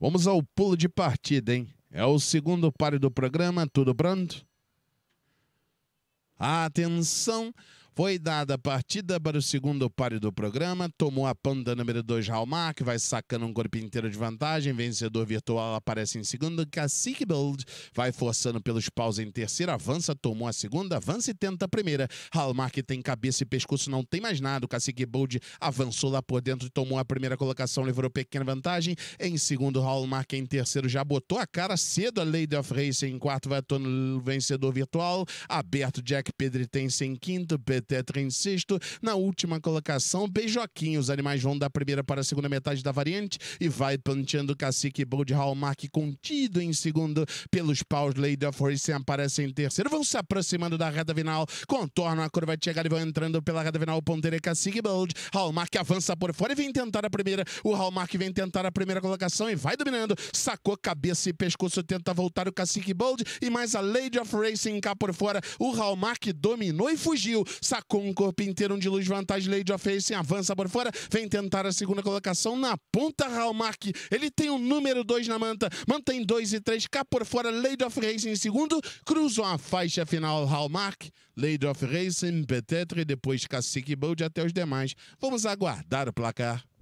Vamos ao pulo de partida, hein? É o segundo páreo do programa, tudo pronto? Atenção! Foi dada a partida para o segundo páreo do programa, tomou a panda número 2 Hallmark, que vai sacando um corpo inteiro de vantagem, vencedor virtual aparece em segundo, Cacique Build vai forçando pelos paus em terceiro, avança, tomou a segunda, avança e tenta a primeira. que tem cabeça e pescoço, não tem mais nada, Cacique Build avançou lá por dentro, tomou a primeira colocação, levou pequena vantagem, em segundo Hallmark, é em terceiro já botou a cara cedo a Lady of Racing, em quarto vai atuando vencedor virtual, aberto Jack Pedritense em quinto, Pedro Tetra em sexto. Na última colocação, Beijoquinho. Os animais vão da primeira para a segunda metade da variante e vai planteando Cacique Bold Hallmark contido em segundo. Pelos paus, Lady of Racing aparece em terceiro. Vão se aproximando da reta final, contornam a curva de chegada e vão entrando pela reta final. Ponteira é Cacique Bold. Hallmark avança por fora e vem tentar a primeira. O Hallmark vem tentar a primeira colocação e vai dominando. Sacou cabeça e pescoço, tenta voltar o Cacique Bold e mais a Lady of Racing cá por fora. O Hallmark dominou e fugiu. Sacou Tá com um corpo inteiro, um de luz, vantagem, Lady of Ace, avança por fora, vem tentar a segunda colocação na ponta, Hallmark. Ele tem o um número 2 na manta, mantém 2 e 3, cá por fora, Lady of Racing em segundo, cruzou a faixa final, Hallmark, Lady of Racing, Petetre, depois Cacique Bold até os demais. Vamos aguardar o placar.